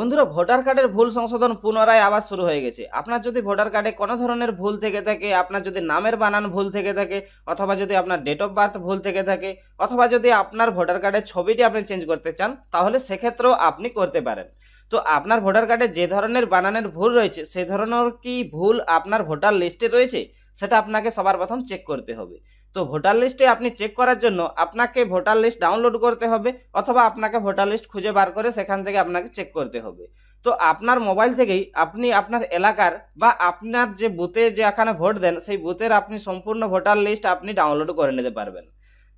বন্ধুরা ভোটার কার্ডের ভুল সংশোধন পুনরায় আবার শুরু হয়ে গেছে আপনার যদি ভোটার কার্ডে কোনো ধরনের ভুল থেকে থাকে আপনার যদি নামের বানান ভুল থেকে থাকে অথবা যদি আপনার ডেট অফ বার্থ ভুল থেকে থাকে অথবা যদি আপনার ভোটার কার্ডের ছবিটি আপনি চেঞ্জ করতে চান তাহলে সেক্ষেত্রেও আপনি করতে পারেন তো আপনার ভোটার কার্ডে যে ধরনের বানানের ভুল রয়েছে সে ধরনের কি ভুল আপনার ভোটার লিস্টে রয়েছে সেটা আপনাকে সবার প্রথম চেক করতে হবে তো ভোটার লিস্টে আপনি চেক করার জন্য আপনাকে ভোটার লিস্ট ডাউনলোড করতে হবে অথবা আপনাকে ভোটার লিস্ট খুঁজে বার করে সেখান থেকে আপনাকে চেক করতে হবে তো আপনার মোবাইল থেকেই আপনি আপনার এলাকার বা আপনার যে বুথে যে এখানে ভোট দেন সেই বুথের আপনি সম্পূর্ণ ভোটার লিস্ট আপনি ডাউনলোড করে নিতে পারবেন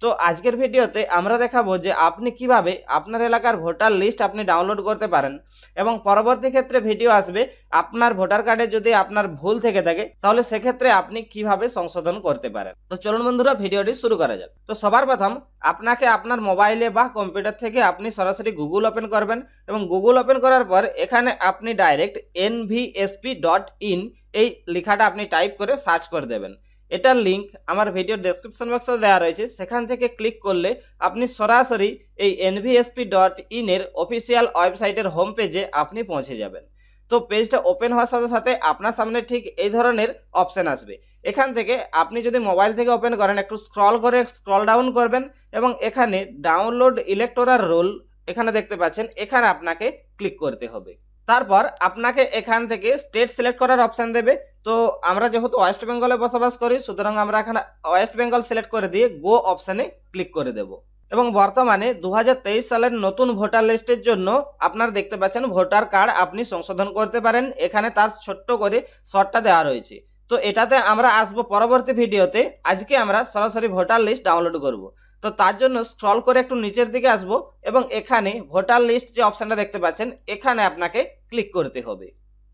তো আজকের ভিডিওতে আমরা দেখাবো যে আপনি কিভাবে আপনার এলাকার ভোটার লিস্ট আপনি ডাউনলোড করতে পারেন এবং পরবর্তী ক্ষেত্রে ভিডিও আসবে আপনার ভোটার কার্ডে যদি আপনার ভুল থেকে থাকে তাহলে সেক্ষেত্রে আপনি কিভাবে সংশোধন করতে পারেন তো চলুন বন্ধুরা ভিডিওটি শুরু করা যাক তো সবার প্রথম আপনাকে আপনার মোবাইলে বা কম্পিউটার থেকে আপনি সরাসরি গুগল ওপেন করবেন এবং গুগল ওপেন করার পর এখানে আপনি ডাইরেক্ট এন ডট ইন এই লেখাটা আপনি টাইপ করে সার্চ করে দেবেন এটার লিঙ্ক আমার ভিডিও ডেসক্রিপশন বক্সে দেওয়া রয়েছে সেখান থেকে ক্লিক করলে আপনি সরাসরি এই এনভিএসপি ডট ইনের অফিসিয়াল ওয়েবসাইটের হোম পেজে আপনি পৌঁছে যাবেন তো পেজটা ওপেন হওয়ার সাথে সাথে আপনার সামনে ঠিক এই ধরনের অপশান আসবে এখান থেকে আপনি যদি মোবাইল থেকে ওপেন করেন একটু স্ক্রল করে স্ক্রল ডাউন করবেন এবং এখানে ডাউনলোড ইলেকট্রোরার রোল এখানে দেখতে পাচ্ছেন এখানে আপনাকে ক্লিক করতে হবে তারপর আপনাকে এখান থেকে স্টেট সিলেক্ট করার অপশান দেবে তো আমরা যেহেতু ওয়েস্ট বেঙ্গলে বসবাস করি সুতরাং আমরা এখানে ওয়েস্ট বেঙ্গল সিলেক্ট করে দিয়ে গো অপশানে ক্লিক করে দেব এবং বর্তমানে দু সালের নতুন ভোটার লিস্টের জন্য আপনার দেখতে পাচ্ছেন ভোটার কার্ড আপনি সংশোধন করতে পারেন এখানে তার ছোট্ট করে শর্টটা দেওয়া রয়েছে তো এটাতে আমরা আসব পরবর্তী ভিডিওতে আজকে আমরা সরাসরি ভোটার লিস্ট ডাউনলোড করব তো তার জন্য স্ক্রল করে একটু নিচের দিকে আসব এবং এখানে ভোটার লিস্ট যে অপশানটা দেখতে পাচ্ছেন এখানে আপনাকে ক্লিক করতে হবে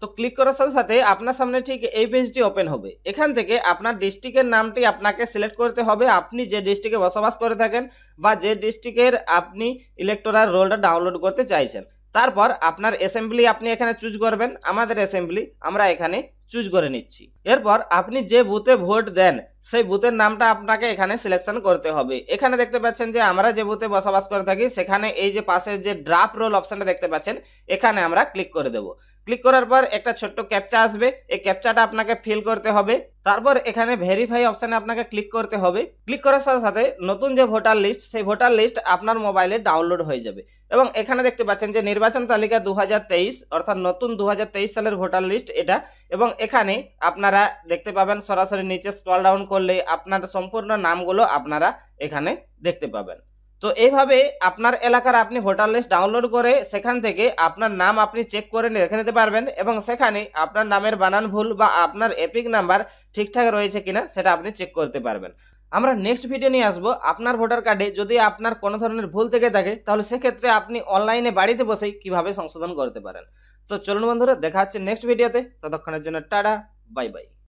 তো ক্লিক করার সাথে সাথে আপনার সামনে ঠিক এই পেজটি ওপেন হবে এখান থেকে আপনার ডিস্ট্রিক্টের নামটি আপনাকে সিলেক্ট করতে হবে আপনি যে ডিস্ট্রিক্টে বসবাস করে থাকেন বা যে ডিস্ট্রিক্টের আপনি ইলেকটোরাল রোলটা ডাউনলোড করতে চাইছেন তারপর আপনার অ্যাসেম্বলি আপনি এখানে চুজ করবেন আমাদের অ্যাসেম্বলি আমরা এখানে চুজ করে নিচ্ছি এরপর আপনি যে বুথে ভোট দেন সেই বুথের নামটা আপনাকে এখানে সিলেকশন করতে হবে এখানে দেখতে পাচ্ছেন যে আমরা যে বুথে বসবাস করে থাকি সেখানে এই যে পাশের যে ড্রাফ রোল অপশানটা দেখতে পাচ্ছেন এখানে আমরা ক্লিক করে দেবো ক্লিক করার পর একটা ছোট্ট ক্যাপচা আসবে এই ক্যাপচাটা আপনাকে ফিল করতে হবে তারপর এখানে ভেরিফাই অপশানে আপনাকে ক্লিক করতে হবে ক্লিক করার সাথে সাথে নতুন যে ভোটার লিস্ট সেই ভোটার লিস্ট আপনার মোবাইলে ডাউনলোড হয়ে যাবে এবং এখানে দেখতে পাচ্ছেন যে নির্বাচন তালিকা দু অর্থাৎ নতুন দু সালের ভোটার লিস্ট এটা এবং এখানে আপনারা দেখতে পাবেন সরাসরি নিচে স্ক্রল ডাউন করলে আপনার সম্পূর্ণ নামগুলো আপনারা এখানে দেখতে পাবেন তো এইভাবে আপনার এলাকার আপনি ভোটার লিস্ট ডাউনলোড করে সেখান থেকে আপনার নাম আপনি চেক করে রেখে নিতে পারবেন এবং সেখানে আপনার নামের বানান ভুল বা আপনার এপিক নাম্বার ঠিকঠাক রয়েছে কিনা সেটা আপনি চেক করতে পারবেন আমরা নেক্সট ভিডিও নিয়ে আসবো আপনার ভোটার কার্ডে যদি আপনার কোনো ধরনের ভুল থেকে থাকে তাহলে সেক্ষেত্রে আপনি অনলাইনে বাড়িতে বসেই কিভাবে সংশোধন করতে পারেন তো চলুন বন্ধুরা দেখা হচ্ছে নেক্সট ভিডিওতে ততক্ষণের জন্য টাটা বাই বাই